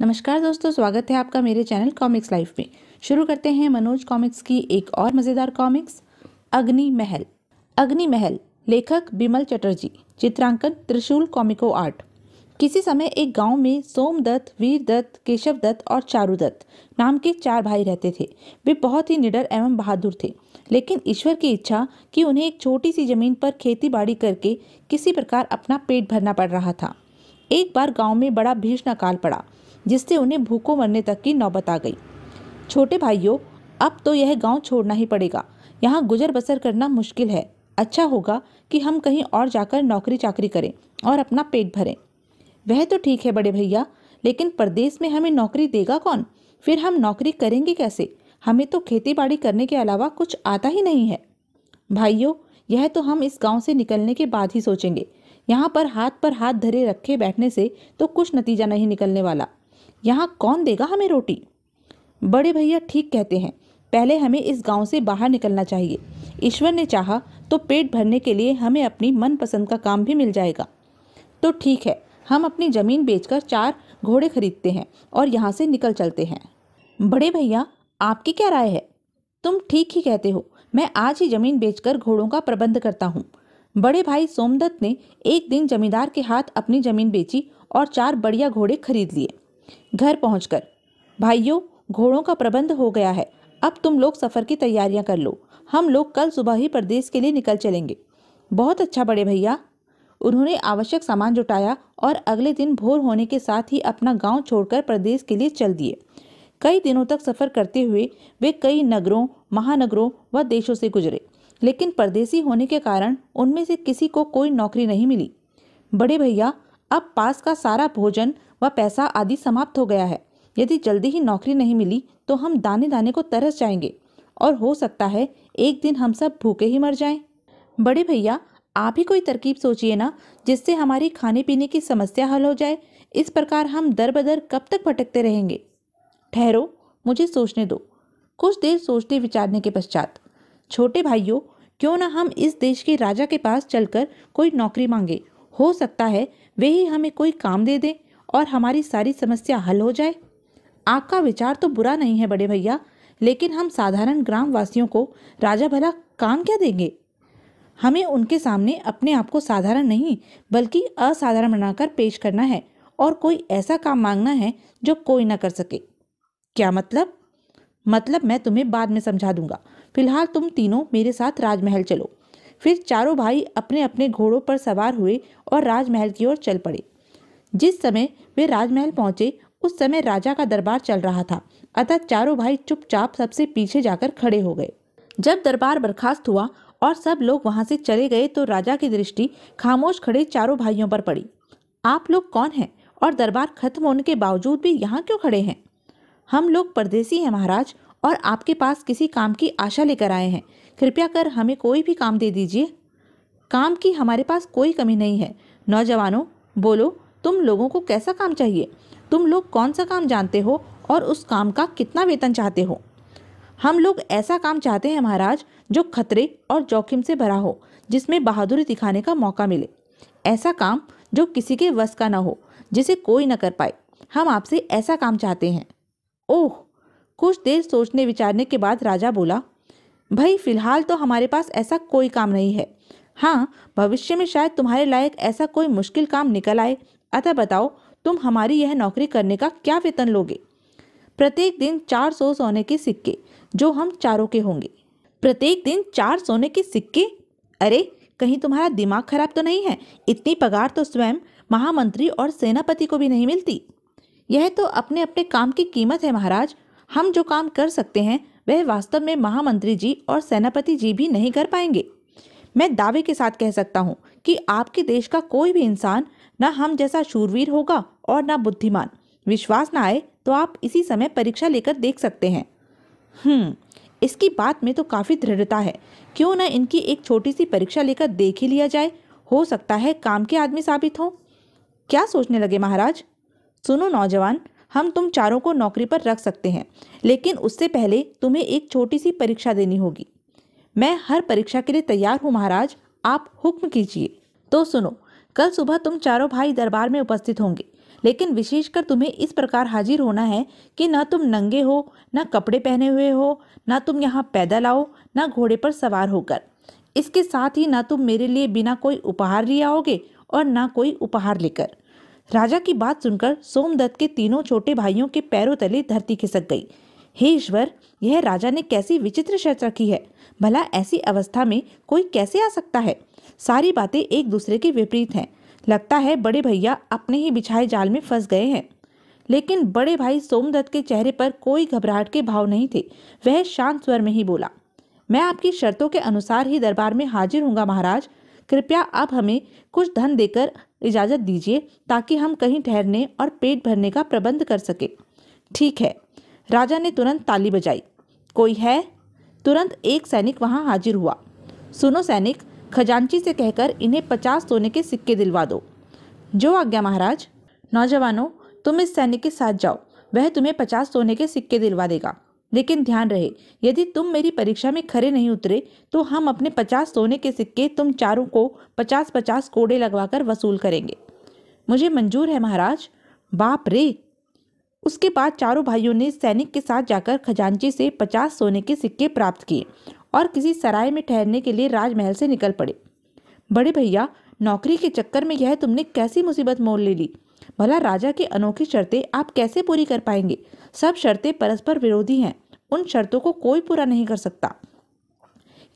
नमस्कार दोस्तों स्वागत है आपका मेरे चैनल कॉमिक्स लाइफ में शुरू करते हैं मनोज कॉमिक्स की एक और मज़ेदार कॉमिक्स अग्नि महल अग्नि महल लेखक बिमल चटर्जी चित्रांकन त्रिशूल कॉमिको आर्ट किसी समय एक गांव में सोमदत्त वीरदत्त केशवदत्त और चारुदत्त नाम के चार भाई रहते थे वे बहुत ही निडर एवं बहादुर थे लेकिन ईश्वर की इच्छा कि उन्हें एक छोटी सी जमीन पर खेती बाड़ी करके किसी प्रकार अपना पेट भरना पड़ रहा था एक बार गांव में बड़ा भीषण अकाल पड़ा जिससे उन्हें भूखों मरने तक की नौबत आ गई छोटे भाइयों अब तो यह गांव छोड़ना ही पड़ेगा यहाँ गुजर बसर करना मुश्किल है अच्छा होगा कि हम कहीं और जाकर नौकरी चाकरी करें और अपना पेट भरें वह तो ठीक है बड़े भैया लेकिन प्रदेश में हमें नौकरी देगा कौन फिर हम नौकरी करेंगे कैसे हमें तो खेती बाड़ी करने के अलावा कुछ आता ही नहीं है भाइयों यह तो हम इस गांव से निकलने के बाद ही सोचेंगे यहाँ पर हाथ पर हाथ धरे रखे बैठने से तो कुछ नतीजा नहीं निकलने वाला यहाँ कौन देगा हमें रोटी बड़े भैया ठीक कहते हैं पहले हमें इस गांव से बाहर निकलना चाहिए ईश्वर ने चाहा तो पेट भरने के लिए हमें अपनी मनपसंद का काम भी मिल जाएगा तो ठीक है हम अपनी ज़मीन बेचकर चार घोड़े खरीदते हैं और यहाँ से निकल चलते हैं बड़े भैया आपकी क्या राय है तुम ठीक ही कहते हो मैं आज ही ज़मीन बेचकर घोड़ों का प्रबंध करता हूँ बड़े भाई सोमदत्त ने एक दिन जमींदार के हाथ अपनी ज़मीन बेची और चार बढ़िया घोड़े खरीद लिए घर पहुंचकर भाइयों घोड़ों का प्रबंध हो गया है अब तुम लोग सफ़र की तैयारियां कर लो हम लोग कल सुबह ही प्रदेश के लिए निकल चलेंगे बहुत अच्छा बड़े भैया उन्होंने आवश्यक सामान जुटाया और अगले दिन भोर होने के साथ ही अपना गांव छोड़कर प्रदेश के लिए चल दिए कई दिनों तक सफ़र करते हुए वे कई नगरों महानगरों व देशों से गुजरे लेकिन परदेसी होने के कारण उनमें से किसी को कोई नौकरी नहीं मिली बड़े भैया अब पास का सारा भोजन व पैसा आदि समाप्त हो गया है यदि जल्दी ही नौकरी नहीं मिली तो हम दाने दाने को तरस जाएंगे और हो सकता है एक दिन हम सब भूखे ही मर जाएं। बड़े भैया आप ही कोई तरकीब सोचिए ना जिससे हमारी खाने पीने की समस्या हल हो जाए इस प्रकार हम दर बदर कब तक भटकते रहेंगे ठहरो मुझे सोचने दो कुछ देर सोचते विचारने के पश्चात छोटे भाइयों क्यों ना हम इस देश के राजा के पास चलकर कोई नौकरी मांगे हो सकता है वे ही हमें कोई काम दे दें और हमारी सारी समस्या हल हो जाए आपका विचार तो बुरा नहीं है बड़े भैया लेकिन हम साधारण ग्रामवासियों को राजा भला काम क्या देंगे हमें उनके सामने अपने आप को साधारण नहीं बल्कि असाधारण बनाकर पेश करना है और कोई ऐसा काम मांगना है जो कोई ना कर सके क्या मतलब मतलब मैं तुम्हें बाद में समझा दूंगा फिलहाल तुम तीनों मेरे साथ राजमहल चलो फिर चारों भाई अपने अपने घोड़ों पर सवार हुए और राजमहल की ओर चल पड़े जिस समय वे राजमहल पहुंचे उस समय राजा का दरबार चल रहा था अतः चारों भाई चुपचाप सबसे पीछे जाकर खड़े हो गए जब दरबार बर्खास्त हुआ और सब लोग वहां से चले गए तो राजा की दृष्टि खामोश खड़े चारों भाइयों पर पड़ी आप लोग कौन हैं और दरबार खत्म होने के बावजूद भी यहाँ क्यों खड़े हैं हम लोग परदेसी हैं महाराज और आपके पास किसी काम की आशा लेकर आए हैं कृपया कर हमें कोई भी काम दे दीजिए काम की हमारे पास कोई कमी नहीं है नौजवानों बोलो तुम लोगों को कैसा काम चाहिए तुम लोग कौन सा काम जानते हो और उस काम का कितना वेतन चाहते हो हम लोग ऐसा काम चाहते हैं महाराज जो खतरे और जोखिम से भरा हो जिसमें बहादुरी दिखाने का मौका मिले ऐसा काम जो किसी के वश का ना हो जिसे कोई न कर पाए हम आपसे ऐसा काम चाहते हैं ओह कुछ देर सोचने विचारने के बाद राजा बोला भाई फिलहाल तो हमारे पास ऐसा कोई काम नहीं है हाँ भविष्य में शायद तुम्हारे लायक ऐसा कोई मुश्किल काम निकल आए अतः बताओ तुम हमारी यह नौकरी करने का क्या वेतन लोगे प्रत्येक दिन चार सौ सोने के सिक्के जो हम चारों के होंगे प्रत्येक दिन चार सोने के सिक्के अरे कहीं तुम्हारा दिमाग खराब तो नहीं है इतनी पगार तो स्वयं महामंत्री और सेनापति को भी नहीं मिलती यह तो अपने अपने काम की कीमत है महाराज हम जो काम कर सकते हैं वह वास्तव में महामंत्री जी और सेनापति जी भी नहीं कर पाएंगे मैं दावे के साथ कह सकता हूँ कि आपके देश का कोई भी इंसान न हम जैसा शूरवीर होगा और न बुद्धिमान विश्वास ना आए तो आप इसी समय परीक्षा लेकर देख सकते हैं हम्म इसकी बात में तो काफ़ी दृढ़ता है क्यों ना इनकी एक छोटी सी परीक्षा लेकर देख ही लिया जाए हो सकता है काम के आदमी साबित हों क्या सोचने लगे महाराज सुनो नौजवान हम तुम चारों को नौकरी पर रख सकते हैं लेकिन उससे पहले तुम्हें एक छोटी सी परीक्षा देनी होगी मैं हर परीक्षा के लिए तैयार हूँ महाराज आप हुक्म कीजिए तो सुनो कल सुबह तुम चारों भाई दरबार में उपस्थित होंगे लेकिन विशेषकर तुम्हें इस प्रकार हाजिर होना है कि ना तुम नंगे हो ना कपड़े पहने हुए हो ना तुम यहाँ पैदल आओ ना घोड़े पर सवार होकर इसके साथ ही ना तुम मेरे लिए बिना कोई उपहार लिए आओगे और ना कोई उपहार लेकर राजा की बात सुनकर सोमदत्त के तीनों छोटे भाइयों के पैरों तले धरती खिसक गई हे ईश्वर यह राजा ने कैसी विचित्र शर्त रखी है भला ऐसी अवस्था में कोई कैसे आ सकता है सारी बातें एक दूसरे के विपरीत हैं लगता है बड़े भैया अपने ही बिछाए जाल में फंस गए हैं लेकिन बड़े भाई सोमदत्त के चेहरे पर कोई घबराहट के भाव नहीं थे वह शांत स्वर में ही बोला मैं आपकी शर्तों के अनुसार ही दरबार में हाजिर हूँ महाराज कृपया आप हमें कुछ धन देकर इजाज़त दीजिए ताकि हम कहीं ठहरने और पेट भरने का प्रबंध कर सके ठीक है राजा ने तुरंत ताली बजाई कोई है तुरंत एक सैनिक वहाँ हाजिर हुआ सुनो सैनिक खजांची से कहकर इन्हें पचास सोने के सिक्के दिलवा दो जो आज्ञा महाराज नौजवानों तुम इस सैनिक के साथ जाओ वह तुम्हें पचास सोने के सिक्के दिलवा देगा लेकिन ध्यान रहे यदि तुम मेरी परीक्षा में खरे नहीं उतरे तो हम अपने पचास सोने के सिक्के तुम चारों को पचास पचास कोड़े लगवाकर वसूल करेंगे मुझे मंजूर है महाराज बाप रे उसके बाद चारों भाइयों ने सैनिक के साथ जाकर खजांची से पचास सोने के सिक्के प्राप्त किए और किसी सराय में ठहरने के लिए राजमहल से निकल पड़े बड़े भैया नौकरी के चक्कर में यह तुमने कैसी मुसीबत मोल ले ली भला राजा की अनोखी शर्तें आप कैसे पूरी कर पाएंगे सब शर्तें परस्पर विरोधी हैं उन शर्तों को कोई पूरा नहीं कर सकता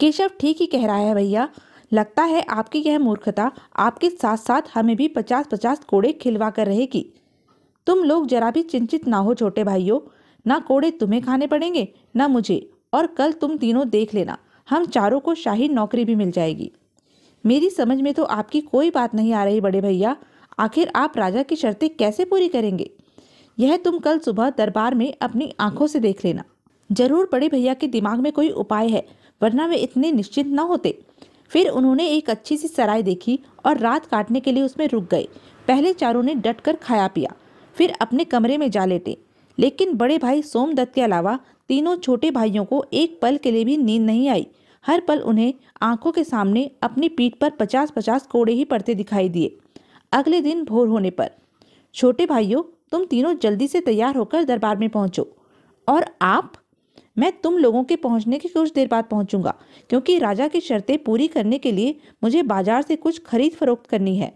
केशव ठीक ही कह रहा है भैया लगता है आपकी यह मूर्खता आपके साथ साथ हमें भी पचास पचास कोड़े खिलवा कर रहेगी तुम लोग जरा भी चिंतित ना हो छोटे भाइयों ना कोड़े तुम्हें खाने पड़ेंगे ना मुझे और कल तुम तीनों देख लेना हम चारों को शाही नौकरी भी मिल जाएगी मेरी समझ में तो आपकी कोई बात नहीं आ रही बड़े भैया आखिर आप राजा की शर्तें कैसे पूरी करेंगे यह तुम कल सुबह दरबार में अपनी आंखों से देख लेना जरूर बड़े भैया के दिमाग में कोई उपाय है वरना वे इतने निश्चिंत न होते फिर उन्होंने एक अच्छी सी सराय देखी और रात काटने के लिए उसमें रुक गए पहले चारों ने डट कर खाया पिया फिर अपने कमरे में जा लेते लेकिन बड़े भाई सोमदत्त के अलावा तीनों छोटे भाइयों को एक पल के लिए भी नींद नहीं आई हर पल उन्हें आंखों के सामने अपनी पीठ पर पचास पचास कोड़े ही पड़ते दिखाई दिए अगले दिन भोर होने पर छोटे भाइयों तुम तीनों जल्दी से तैयार होकर दरबार में पहुंचो और आप मैं तुम लोगों के पहुंचने के कुछ देर बाद पहुंचूंगा क्योंकि राजा की शर्तें पूरी करने के लिए मुझे बाजार से कुछ खरीद फरोख्त करनी है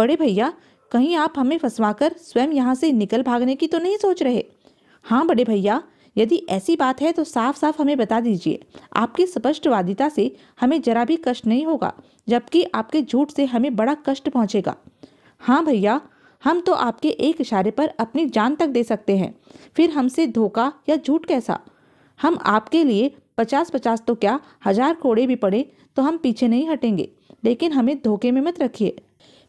बड़े भैया कहीं आप हमें फंसवा कर स्वयं यहाँ से निकल भागने की तो नहीं सोच रहे हाँ बड़े भैया यदि ऐसी बात है तो साफ साफ हमें बता दीजिए आपकी स्पष्टवादिता से हमें जरा भी कष्ट नहीं होगा जबकि आपके झूठ से हमें बड़ा कष्ट पहुँचेगा हाँ भैया हम तो आपके एक इशारे पर अपनी जान तक दे सकते हैं फिर हमसे धोखा या झूठ कैसा हम आपके लिए पचास पचास तो क्या हजार कोड़े भी पड़े तो हम पीछे नहीं हटेंगे लेकिन हमें धोखे में मत रखिए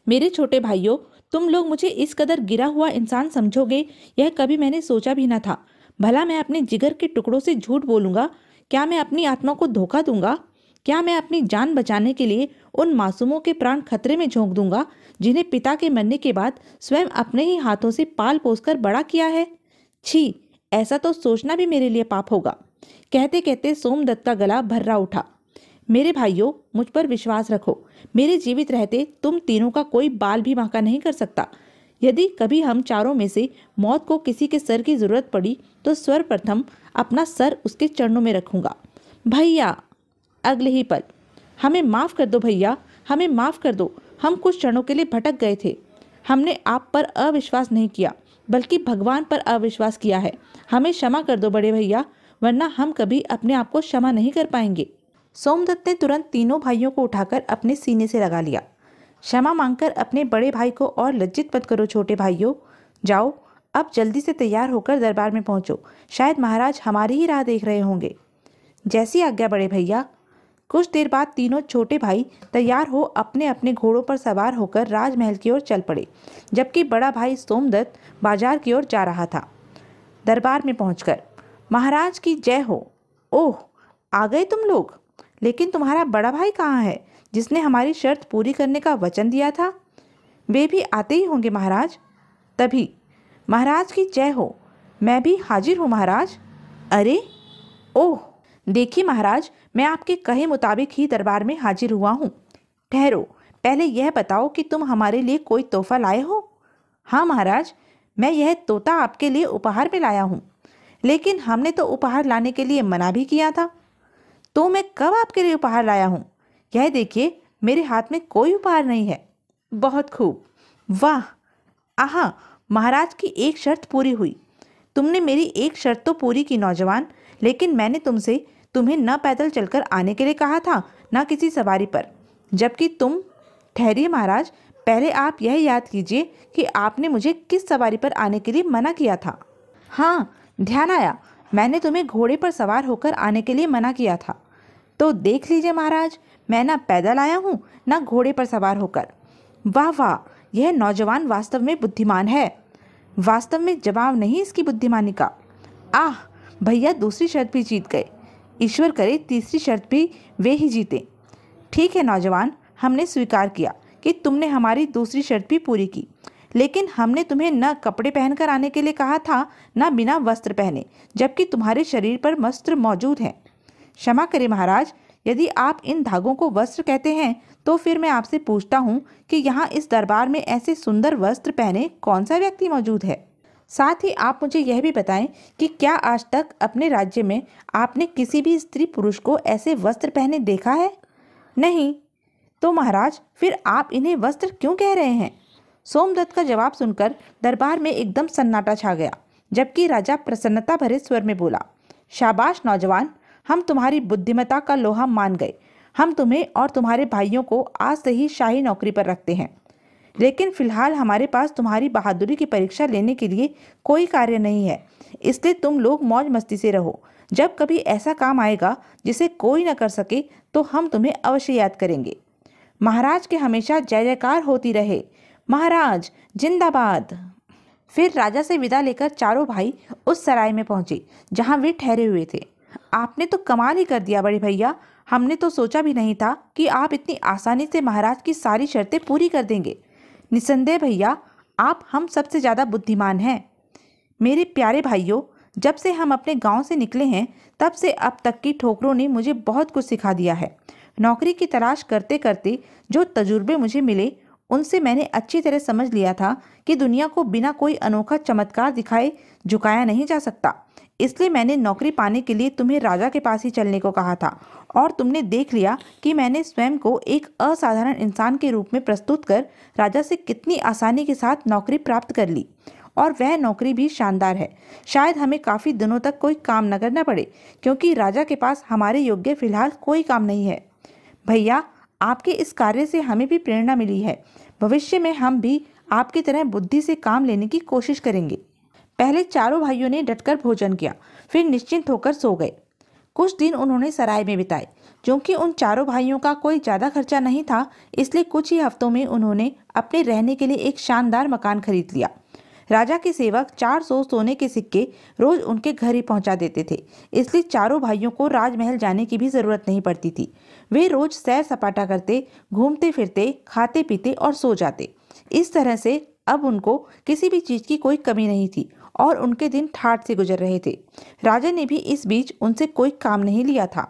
मेरे छोटे भाइयों तुम लोग मुझे इस कदर गिरा हुआ इंसान समझोगे यह कभी मैंने सोचा भी ना था भला मैं अपने जिगर के टुकड़ों से झूठ बोलूँगा क्या मैं अपनी आत्मा को धोखा दूंगा क्या मैं अपनी जान बचाने के लिए उन मासूमों के प्राण खतरे में झोंक दूंगा जिन्हें पिता के मरने के बाद स्वयं अपने ही हाथों से पाल पोस कर बड़ा किया है छी ऐसा तो सोचना भी मेरे लिए पाप होगा कहते कहते सोमदत्त का गला भर्रा उठा मेरे भाइयों मुझ पर विश्वास रखो मेरे जीवित रहते तुम तीनों का कोई बाल भी बांका नहीं कर सकता यदि कभी हम चारों में से मौत को किसी के सर की जरूरत पड़ी तो सर्वप्रथम अपना सर उसके चरणों में रखूंगा भैया अगले ही पल हमें माफ़ कर दो भैया हमें माफ़ कर दो हम कुछ क्षणों के लिए भटक गए थे हमने आप पर अविश्वास नहीं किया बल्कि भगवान पर अविश्वास किया है हमें क्षमा कर दो बड़े भैया वरना हम कभी अपने आप को क्षमा नहीं कर पाएंगे सोमदत्त ने तुरंत तीनों भाइयों को उठाकर अपने सीने से लगा लिया क्षमा मांगकर अपने बड़े भाई को और लज्जित मत करो छोटे भाइयों जाओ अब जल्दी से तैयार होकर दरबार में पहुंचो शायद महाराज हमारी ही राह देख रहे होंगे जैसी आज्ञा बड़े भैया कुछ देर बाद तीनों छोटे भाई तैयार हो अपने अपने घोड़ों पर सवार होकर राजमहल की ओर चल पड़े जबकि बड़ा भाई सोमदत्त बाजार की ओर जा रहा था दरबार में पहुंचकर महाराज की जय हो ओह आ गए तुम लोग लेकिन तुम्हारा बड़ा भाई कहाँ है जिसने हमारी शर्त पूरी करने का वचन दिया था वे भी आते ही होंगे महाराज तभी महाराज की जय हो मैं भी हाजिर हूँ महाराज अरे ओह देखिए महाराज मैं आपके कहे मुताबिक ही दरबार में हाजिर हुआ हूँ ठहरो पहले यह बताओ कि तुम हमारे लिए कोई तोहफा लाए हो हाँ महाराज मैं यह तोता आपके लिए उपहार में लाया हूँ लेकिन हमने तो उपहार लाने के लिए मना भी किया था तो मैं कब आपके लिए उपहार लाया हूँ यह देखिए मेरे हाथ में कोई उपहार नहीं है बहुत खूब वाह आहा महाराज की एक शर्त पूरी हुई तुमने मेरी एक शर्त तो पूरी की नौजवान लेकिन मैंने तुमसे तुम्हें न पैदल चलकर आने के लिए कहा था न किसी सवारी पर जबकि तुम ठहरिए महाराज पहले आप यह याद कीजिए कि आपने मुझे किस सवारी पर आने के लिए मना किया था हाँ ध्यान आया मैंने तुम्हें घोड़े पर सवार होकर आने के लिए मना किया था तो देख लीजिए महाराज मैं ना पैदल आया हूँ ना घोड़े पर सवार होकर वाह वाह यह नौजवान वास्तव में बुद्धिमान है वास्तव में जवाब नहीं इसकी बुद्धिमानी का आह भैया दूसरी शर्त भी जीत गए ईश्वर करे तीसरी शर्त भी वे ही जीते ठीक है नौजवान हमने स्वीकार किया कि तुमने हमारी दूसरी शर्त भी पूरी की लेकिन हमने तुम्हें न कपड़े पहनकर आने के लिए कहा था न बिना वस्त्र पहने जबकि तुम्हारे शरीर पर वस्त्र मौजूद हैं क्षमा करें महाराज यदि आप इन धागों को वस्त्र कहते हैं तो फिर मैं आपसे पूछता हूँ कि यहाँ इस दरबार में ऐसे सुंदर वस्त्र पहने कौन सा व्यक्ति मौजूद है साथ ही आप मुझे यह भी बताएं कि क्या आज तक अपने राज्य में आपने किसी भी स्त्री पुरुष को ऐसे वस्त्र पहने देखा है नहीं तो महाराज फिर आप इन्हें वस्त्र क्यों कह रहे हैं सोमदत्त का जवाब सुनकर दरबार में एकदम सन्नाटा छा गया जबकि राजा प्रसन्नता भरे स्वर में बोला शाबाश नौजवान हम तुम्हारी बुद्धिमता का लोहा मान गए हम तुम्हें और तुम्हारे भाइयों को आज से ही शाही नौकरी पर रखते हैं लेकिन फिलहाल हमारे पास तुम्हारी बहादुरी की परीक्षा लेने के लिए कोई कार्य नहीं है इसलिए तुम लोग मौज मस्ती से रहो जब कभी ऐसा काम आएगा जिसे कोई न कर सके तो हम तुम्हें अवश्य याद करेंगे महाराज के हमेशा जय जयकार होती रहे महाराज जिंदाबाद फिर राजा से विदा लेकर चारों भाई उस सराय में पहुंचे जहां वे ठहरे हुए थे आपने तो कमाल ही कर दिया बड़े भैया हमने तो सोचा भी नहीं था कि आप इतनी आसानी से महाराज की सारी शर्तें पूरी कर देंगे निसंदेह भैया आप हम सबसे ज़्यादा बुद्धिमान हैं मेरे प्यारे भाइयों जब से हम अपने गांव से निकले हैं तब से अब तक की ठोकरों ने मुझे बहुत कुछ सिखा दिया है नौकरी की तलाश करते करते जो तजुर्बे मुझे मिले उनसे मैंने अच्छी तरह समझ लिया था कि दुनिया को बिना कोई अनोखा चमत्कार दिखाए झुकाया नहीं जा सकता इसलिए मैंने नौकरी पाने के लिए तुम्हें राजा के पास ही चलने को कहा था और तुमने देख लिया कि मैंने स्वयं को एक असाधारण इंसान के रूप में प्रस्तुत कर राजा से कितनी आसानी के साथ नौकरी प्राप्त कर ली और वह नौकरी भी शानदार है शायद हमें काफ़ी दिनों तक कोई काम न करना पड़े क्योंकि राजा के पास हमारे योग्य फिलहाल कोई काम नहीं है भैया आपके इस कार्य से हमें भी प्रेरणा मिली है भविष्य में हम भी आपकी तरह बुद्धि से काम लेने की कोशिश करेंगे पहले चारों भाइयों ने डटकर भोजन किया फिर निश्चिंत होकर सो गए कुछ दिन उन्होंने सराय में बिताए क्योंकि उन चारों भाइयों का कोई ज़्यादा खर्चा नहीं था इसलिए कुछ ही हफ्तों में उन्होंने अपने रहने के लिए एक शानदार मकान खरीद लिया राजा के सेवक चार सौ सोने के सिक्के रोज उनके घर ही पहुंचा देते थे इसलिए चारों भाइयों को राजमहल जाने की भी जरूरत नहीं पड़ती थी वे रोज सैर सपाटा करते घूमते फिरते खाते पीते और सो जाते इस तरह से अब उनको किसी भी चीज़ की कोई कमी नहीं थी और उनके दिन ठाठ से गुजर रहे थे राजा ने भी इस बीच उनसे कोई काम नहीं लिया था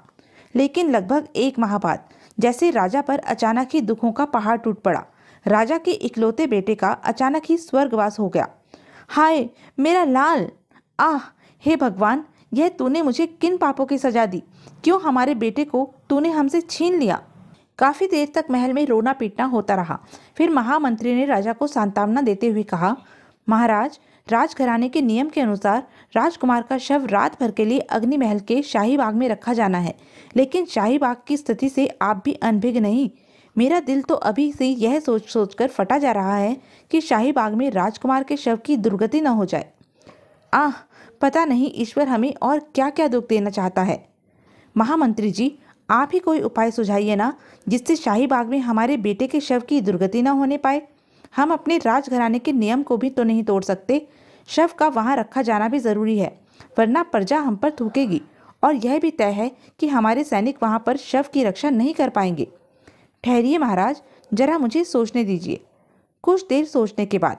लेकिन लगभग एक माह बाद जैसे राजा पर अचानक ही दुखों का पहाड़ टूट पड़ा राजा के इकलौते बेटे का अचानक ही स्वर्गवास हो गया हाय मेरा लाल आह हे भगवान यह तूने मुझे किन पापों की सजा दी क्यों हमारे बेटे को तूने हमसे छीन लिया काफ़ी देर तक महल में रोना पीटना होता रहा फिर महामंत्री ने राजा को सांत्वना देते हुए कहा महाराज राजघराने के नियम के अनुसार राजकुमार का शव रात भर के लिए अग्नि महल के शाही बाग में रखा जाना है लेकिन शाही बाग की स्थिति से आप भी अनभिज्ञ नहीं मेरा दिल तो अभी से यह सोच सोच कर फटा जा रहा है कि शाही बाग में राजकुमार के शव की दुर्गति न हो जाए आह पता नहीं ईश्वर हमें और क्या क्या दुख देना चाहता है महामंत्री जी आप ही कोई उपाय सुझाइए ना जिससे शाही बाग में हमारे बेटे के शव की दुर्गति न होने पाए हम अपने राजघराने के नियम को भी तो नहीं तोड़ सकते शव का वहाँ रखा जाना भी ज़रूरी है वरना प्रजा हम पर थूकेगी और यह भी तय है कि हमारे सैनिक वहाँ पर शव की रक्षा नहीं कर पाएंगे ठहरिए महाराज जरा मुझे सोचने दीजिए कुछ देर सोचने के बाद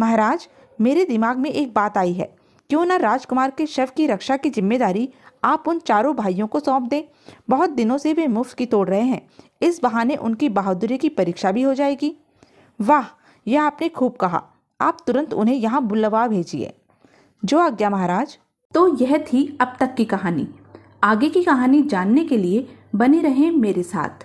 महाराज मेरे दिमाग में एक बात आई है क्यों ना राजकुमार के शव की रक्षा की जिम्मेदारी आप उन चारों भाइयों को सौंप दें बहुत दिनों से वे मुफ्त की तोड़ रहे हैं इस बहाने उनकी बहादुरी की परीक्षा भी हो जाएगी वाह यह आपने खूब कहा आप तुरंत उन्हें यहाँ बुलवा भेजिए जो आज्ञा महाराज तो यह थी अब तक की कहानी आगे की कहानी जानने के लिए बने रहें मेरे साथ